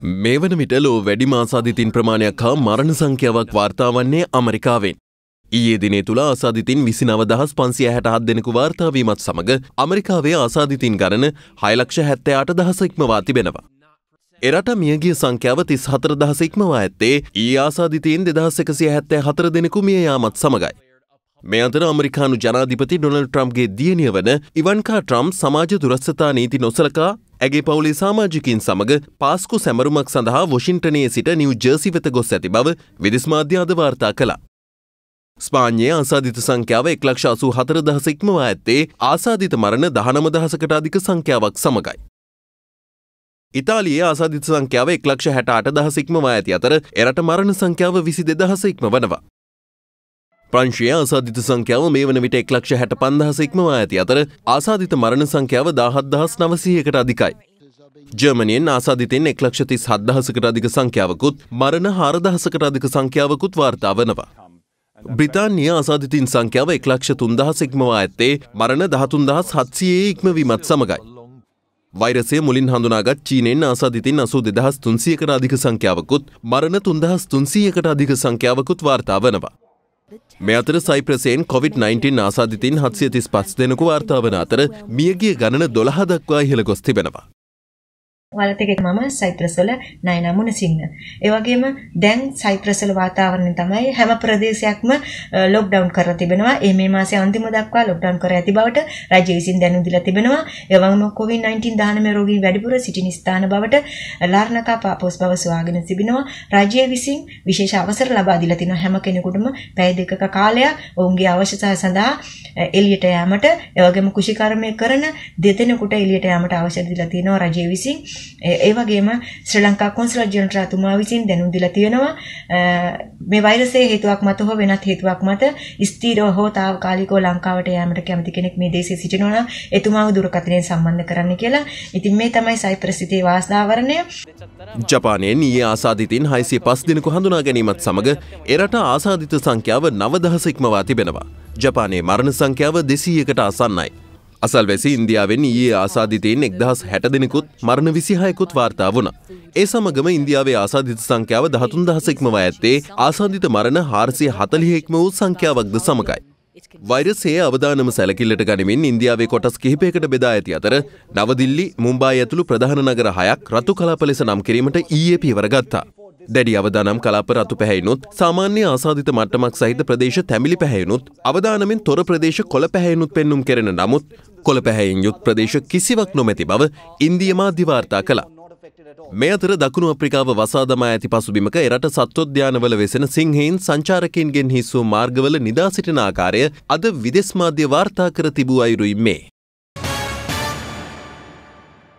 මේ වන විට ලෝ වැඩි මාසාධිතින් ප්‍රමාණයක් හා මරණ සංඛ්‍යාවක් වාර්තා වන්නේ අමරිකාවෙන්. ඊයේ දිනේ තුළ ආසාධිතින් විසි නවදහස් පන්සිය හැටහත් දෙනෙකු වාර්තාාවීමත් සමඟ අමරිකාවේ ආසාධිතින් ගණන හයලක්ෂ හැත්තෑට දහස ඉක්මවා තිබෙනවා. එරට මියගිය සංඛ්‍යාව තිස් හතර දහස ඉක්මවා ඇත්තේ ඒ ආසාධිතීන් දෙදහස් එකසිය හැත්තෑ හතර දෙනෙකු මිය යාමත් සමඟයි. මේ අතර අමරිකානු ජනාධිපති ඩොනල් ට්‍රම්ගේ දියණිය වන ඉවන්කා ට්‍රම් සමාජ දුරස්ථතා නීති නොසලකා ඇගේ පවුලේ සාමාජිකින් සමඟ පාස්කු සැමරුමක් සඳහා වොෂින්ටනයේ සිට නිව් ජර්සි වෙත ගොස් ඇති බව විදිස් මාධ්‍ය අද වාර්තා කළා. ස්පාන්යේ ආසාධිත සංඛ්‍යාව එක් ලක්ෂාසූ හතර දහස ඉක්මවා ඇත්තේ ආසාධිත මරණ දහනම දහසකට අධික සංඛ්‍යාවක් සමඟයි. ඉතාලියේ ආසාධිත සංඛ්‍යාව එක් ලක්ෂ හැට අට දහස ඉක්මවා ඇති අතර එරට මරණ සංඛ්‍යාව විසි දෙදහස ඉක්ම වනවා. ප්‍රංශය ආසාධිත සංඛ්‍යාව මේ වන විට එක් ලක්ෂ හැට පන්දහස ඉක්මවා ඇති අතර ආසාධිත මරණ සංඛ්‍යාව දාහත් දහස් නවසීයකට අධිකයි. ජර්මනයෙන් ආසාධිතෙන් එක් ලක්ෂතිස් හත්දහසකට අධික සංඛ්‍යාවකුත් මරණ හාරදහසකට අධික සංඛ්‍යාවකුත් වාර්තා වනවා. බ්‍රිතාන්‍ය ආසාධිතින් සංඛ්‍යාව එක් ලක්ෂ තුන්දහස ඉක්මවා ඇත්තේ මරණ දහතුන්දහස් හත්සියේ ඉක්මවීමත් සමඟයි. වෛරසය මුලින් හඳුනාගත් චීනෙන් ආසාධිතින් අසූ දෙදහස් තුන්සියකට අධික සංඛ්‍යාවකුත් මරණ තුන්දහස් තුන්සීයකට අධික සංඛ්‍යාවකුත් වාර්තා වනවා. මේ අතර සයිප්‍රසයෙන් COොVID-19 ආසාධිතින් හත්සිය තිස් පස් දෙනකු වාර්තාාවන අතර මියගිය ගණන දොළහදක්වා ඉහළ ගොස් තිබෙනවා. වලත් එකේ මම සයිප්‍රස්වල නයනා මුණසිංහ. ඒ වගේම දැන් සයිප්‍රස්වල වාතාවරණය තමයි හැම ප්‍රදේශයක්ම ලොක්ඩවුන් කරලා තිබෙනවා. ඒ මේ මාසේ අන්තිම දක්වා ලොක්ඩවුන් කර ඇති බවට රජය විසින් දැනුම් දීලා තිබෙනවා. ඒ වගේම COVID-19 දාහනමය රෝගී වැඩිපුර සිටින ස්ථාන බවට ලාර්නකා පාපෝස් බව සුවාගෙන තිබෙනවා. රජය විසින් විශේෂ අවසර ලබා දීලා තිනවා හැම කෙනෙකුටම පැය දෙකක කාලයක් ඔවුන්ගේ අවශ්‍යතා සඳහා එළියට යාමට, ඒ වගේම කෘෂිකර්මය කරන දෙදෙනෙකුට එළියට යාමට අවශ්‍ය දීලා තිනවා රජය විසින්. ඒ වගේම ශ්‍රී ලංකා කොන්සල් ජනරාතුමා විසින් දැනුම් දීලා තියෙනවා මේ වෛරසයේ හේතුවක් මත හෝ වෙනත් හේතුවක් මත ස්ථීරව හෝ తాවකාලිකව ලංකාවට යාමට කැමති කෙනෙක් මේ දේශයේ සිටිනවා නම් එතුමාව දුරකථනයෙන් සම්බන්ධ කරන්න කියලා. ඉතින් මේ තමයි සයිප්‍රස් සිටේ වාස්දාවරණය. ජපානයේ ඊයේ ආසාදිතින් 605 දිනක හඳුනා ගැනීමත් සමග එරට ආසාදිත සංඛ්‍යාව 9000 ඉක්මවා තිබෙනවා. ජපානයේ මරණ සංඛ්‍යාව 200කට ආසන්නයි. අසල්වැසි ඉන්දියාවෙන් ඊයේ ආසාධිතයෙන් එක්දහස් හැට දෙනෙකුත් මරණ විසිහයකුත් වාර්තා වුණ. ඒ සමගම ඉන්දියාවේ ආසාධිත සංඛ්‍යාව දහතුන් දහසෙක්මවා ඇත්තේ ආසාධිත මරණ හාරසිය හතලිහෙක්ම වූ සංඛ්‍යාවක්ද සමඟයි. වෛරසේ අවධානම සැලකිල්ලට ගනිමින් ඉන්දියාවේ කොටස් කිහිපයකට බෙදා ඇති අතර නවදිල්ලි මුම්බායි ඇතුළු ප්‍රධාන නගර හයක් රතු කලාප ලෙස නම් කිරීමට ඊයේ පියවර ගත්තා. දැඩි අවදානම් කලාප රතු පැහැයිනුත් සාමාන්‍ය ආසාධිත මට්ටමක් සහිත ප්‍රදේශ තැමිලි පැහැයිනුත් අවදානමෙන් තොර ප්‍රදේශ කොළ පැහැයිනුත් පෙන්නුම් කෙරෙන නමුත් කොළ පැහැයින් යුත් ප්‍රදේශ කිසිවක් නොමැති බව ඉන්දියමා දිවාර්තා කළා. මේ අතර දකුණු අප්‍රිකාව වසාදමා ඇති පසුබිමක එරට සත්වොද්‍යානවල වෙසෙන සිංහයින් සංචාරකයන්ගෙන් හිස්සූ මාර්ගවල නිදා සිටින ආකාරය අද විදෙස් මාධ්‍ය වාර්තා කර තිබූ අයුරුයි මේ.